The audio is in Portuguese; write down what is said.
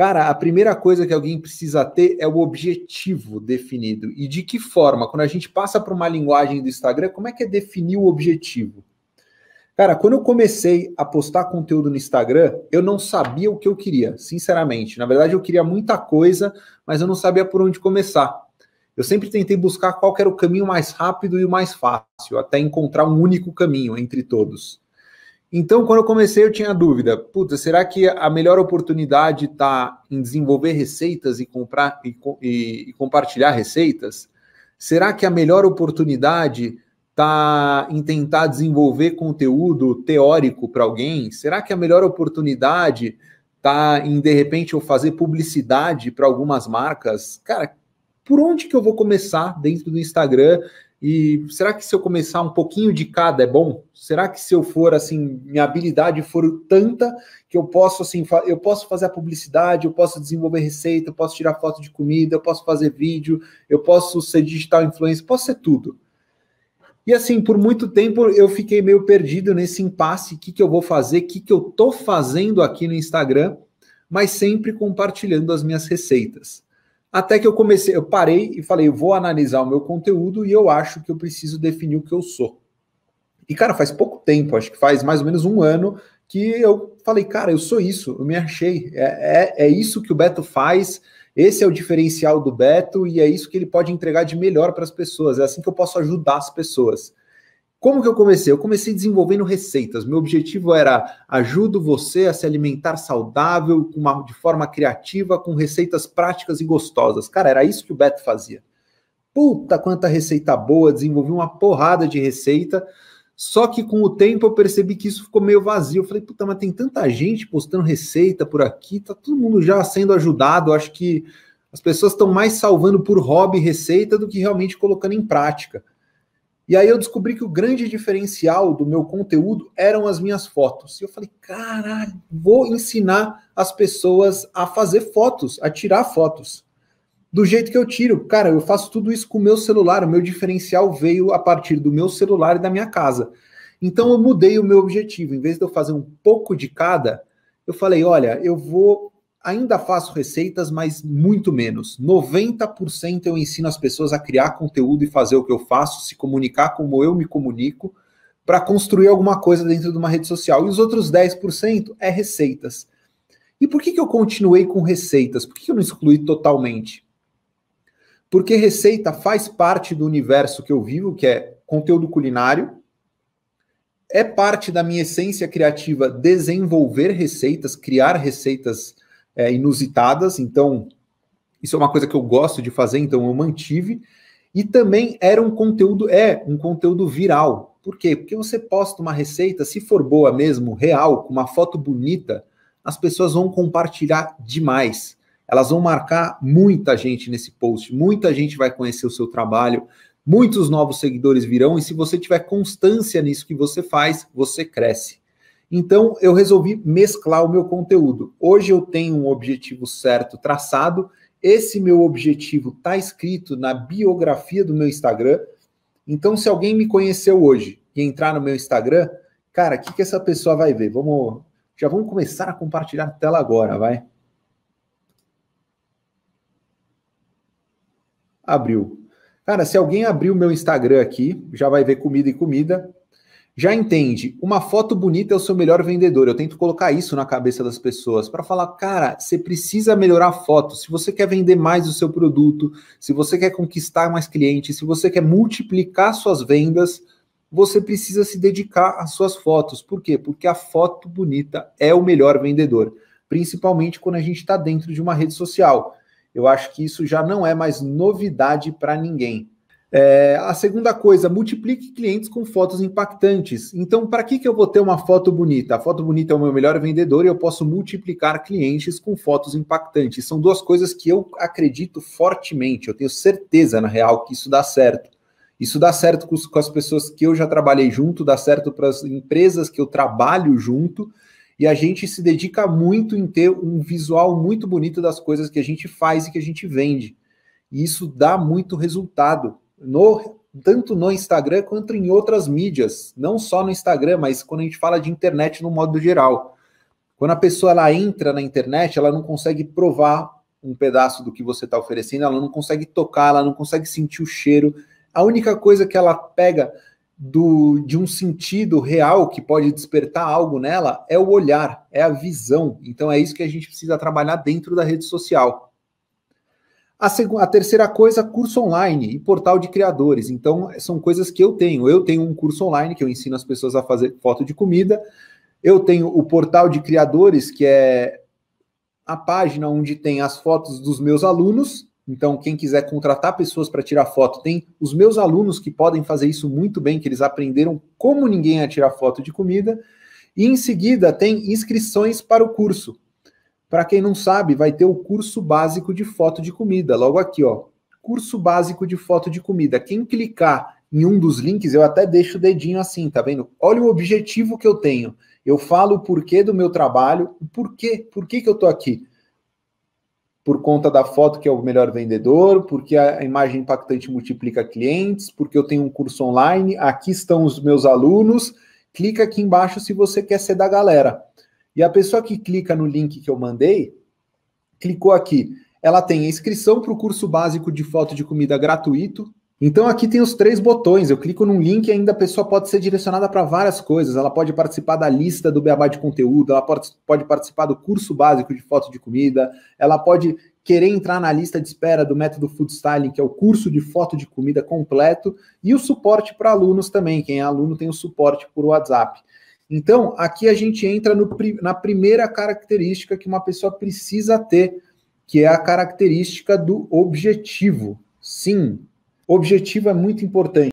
Cara, a primeira coisa que alguém precisa ter é o objetivo definido. E de que forma? Quando a gente passa para uma linguagem do Instagram, como é que é definir o objetivo? Cara, quando eu comecei a postar conteúdo no Instagram, eu não sabia o que eu queria, sinceramente. Na verdade, eu queria muita coisa, mas eu não sabia por onde começar. Eu sempre tentei buscar qual era o caminho mais rápido e o mais fácil, até encontrar um único caminho entre todos. Então, quando eu comecei, eu tinha dúvida. Puta, será que a melhor oportunidade está em desenvolver receitas e, comprar, e, e, e, compartilhar receitas? Será que a melhor oportunidade está em tentar desenvolver conteúdo teórico para alguém? Será que a melhor oportunidade está em, de repente, eu fazer publicidade para algumas marcas? Cara, por onde que eu vou começar dentro do Instagram e será que se eu começar um pouquinho de cada é bom? Será que se eu for assim, minha habilidade for tanta que eu posso assim, eu posso fazer a publicidade, eu posso desenvolver receita, eu posso tirar foto de comida, eu posso fazer vídeo, eu posso ser digital influencer, posso ser tudo. E assim, por muito tempo eu fiquei meio perdido nesse impasse, o que, que eu vou fazer, o que, que eu tô fazendo aqui no Instagram, mas sempre compartilhando as minhas receitas. Até que eu comecei, eu parei e falei, vou analisar o meu conteúdo e eu acho que eu preciso definir o que eu sou. E, cara, faz pouco tempo, acho que faz mais ou menos um ano, que eu falei, cara, eu sou isso, eu me achei. É, é, é isso que o Beto faz, esse é o diferencial do Beto e é isso que ele pode entregar de melhor para as pessoas. É assim que eu posso ajudar as pessoas. Como que eu comecei? Eu comecei desenvolvendo receitas. Meu objetivo era ajudo você a se alimentar saudável, uma, de forma criativa, com receitas práticas e gostosas. Cara, era isso que o Beto fazia. Puta, quanta receita boa, desenvolvi uma porrada de receita. Só que com o tempo eu percebi que isso ficou meio vazio. Eu falei, puta, mas tem tanta gente postando receita por aqui, tá todo mundo já sendo ajudado. Acho que as pessoas estão mais salvando por hobby receita do que realmente colocando em prática. E aí eu descobri que o grande diferencial do meu conteúdo eram as minhas fotos. E eu falei, caralho, vou ensinar as pessoas a fazer fotos, a tirar fotos. Do jeito que eu tiro. Cara, eu faço tudo isso com o meu celular. O meu diferencial veio a partir do meu celular e da minha casa. Então eu mudei o meu objetivo. Em vez de eu fazer um pouco de cada, eu falei, olha, eu vou Ainda faço receitas, mas muito menos. 90% eu ensino as pessoas a criar conteúdo e fazer o que eu faço, se comunicar como eu me comunico, para construir alguma coisa dentro de uma rede social. E os outros 10% é receitas. E por que, que eu continuei com receitas? Por que, que eu não excluí totalmente? Porque receita faz parte do universo que eu vivo, que é conteúdo culinário, é parte da minha essência criativa desenvolver receitas, criar receitas é, inusitadas, então isso é uma coisa que eu gosto de fazer, então eu mantive. E também era um conteúdo, é um conteúdo viral. Por quê? Porque você posta uma receita, se for boa mesmo, real, com uma foto bonita, as pessoas vão compartilhar demais. Elas vão marcar muita gente nesse post, muita gente vai conhecer o seu trabalho, muitos novos seguidores virão, e se você tiver constância nisso que você faz, você cresce. Então, eu resolvi mesclar o meu conteúdo. Hoje eu tenho um objetivo certo traçado. Esse meu objetivo está escrito na biografia do meu Instagram. Então, se alguém me conheceu hoje e entrar no meu Instagram, cara, o que, que essa pessoa vai ver? Vamos, já vamos começar a compartilhar a tela agora, vai. Abriu. Cara, se alguém abrir o meu Instagram aqui, já vai ver comida e comida. Já entende, uma foto bonita é o seu melhor vendedor. Eu tento colocar isso na cabeça das pessoas para falar, cara, você precisa melhorar a foto. Se você quer vender mais o seu produto, se você quer conquistar mais clientes, se você quer multiplicar suas vendas, você precisa se dedicar às suas fotos. Por quê? Porque a foto bonita é o melhor vendedor, principalmente quando a gente está dentro de uma rede social. Eu acho que isso já não é mais novidade para ninguém. É, a segunda coisa, multiplique clientes com fotos impactantes. Então, para que, que eu vou ter uma foto bonita? A foto bonita é o meu melhor vendedor e eu posso multiplicar clientes com fotos impactantes. São duas coisas que eu acredito fortemente, eu tenho certeza, na real, que isso dá certo. Isso dá certo com, com as pessoas que eu já trabalhei junto, dá certo para as empresas que eu trabalho junto, e a gente se dedica muito em ter um visual muito bonito das coisas que a gente faz e que a gente vende. E isso dá muito resultado no tanto no Instagram quanto em outras mídias, não só no Instagram, mas quando a gente fala de internet no modo geral. Quando a pessoa ela entra na internet, ela não consegue provar um pedaço do que você está oferecendo, ela não consegue tocar, ela não consegue sentir o cheiro. A única coisa que ela pega do, de um sentido real que pode despertar algo nela é o olhar, é a visão. Então é isso que a gente precisa trabalhar dentro da rede social. A, a terceira coisa, curso online e portal de criadores. Então, são coisas que eu tenho. Eu tenho um curso online que eu ensino as pessoas a fazer foto de comida. Eu tenho o portal de criadores, que é a página onde tem as fotos dos meus alunos. Então, quem quiser contratar pessoas para tirar foto, tem os meus alunos que podem fazer isso muito bem, que eles aprenderam como ninguém a tirar foto de comida. E em seguida, tem inscrições para o curso. Para quem não sabe, vai ter o curso básico de foto de comida, logo aqui, ó. Curso básico de foto de comida. Quem clicar em um dos links, eu até deixo o dedinho assim, tá vendo? Olha o objetivo que eu tenho. Eu falo o porquê do meu trabalho, o porquê, por que, que eu tô aqui? Por conta da foto que é o melhor vendedor, porque a imagem impactante multiplica clientes, porque eu tenho um curso online, aqui estão os meus alunos. Clica aqui embaixo se você quer ser da galera. E a pessoa que clica no link que eu mandei, clicou aqui, ela tem a inscrição para o curso básico de foto de comida gratuito. Então aqui tem os três botões. Eu clico num link e ainda a pessoa pode ser direcionada para várias coisas. Ela pode participar da lista do Beabá de conteúdo, ela pode, pode participar do curso básico de foto de comida, ela pode querer entrar na lista de espera do método Food Styling, que é o curso de foto de comida completo, e o suporte para alunos também. Quem é aluno tem o suporte por WhatsApp. Então, aqui a gente entra no, na primeira característica que uma pessoa precisa ter, que é a característica do objetivo. Sim, objetivo é muito importante.